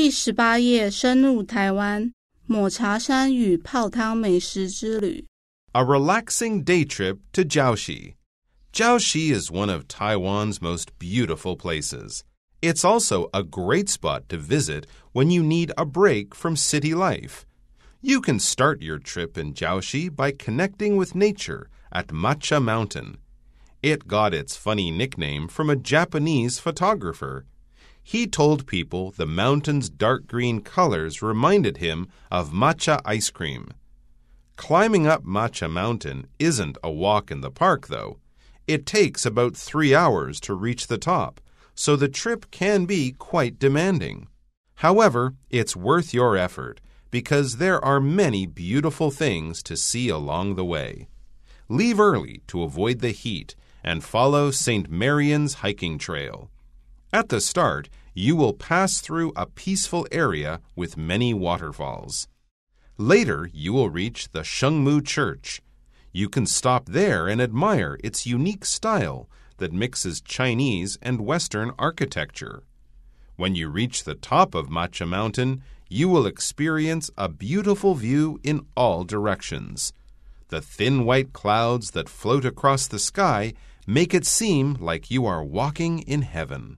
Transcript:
第十八页深入台湾抹茶山与泡汤美食之旅。A relaxing day trip to Jiaoxi. Jiaoxi is one of Taiwan's most beautiful places. It's also a great spot to visit when you need a break from city life. You can start your trip in Jiaoxi by connecting with nature at Matcha Mountain. It got its funny nickname from a Japanese photographer. He told people the mountain's dark green colors reminded him of matcha ice cream. Climbing up Matcha Mountain isn't a walk in the park, though. It takes about three hours to reach the top, so the trip can be quite demanding. However, it's worth your effort because there are many beautiful things to see along the way. Leave early to avoid the heat and follow St. Marion's hiking trail. At the start, you will pass through a peaceful area with many waterfalls. Later, you will reach the Shengmu Church. You can stop there and admire its unique style that mixes Chinese and Western architecture. When you reach the top of Macha Mountain, you will experience a beautiful view in all directions. The thin white clouds that float across the sky make it seem like you are walking in heaven.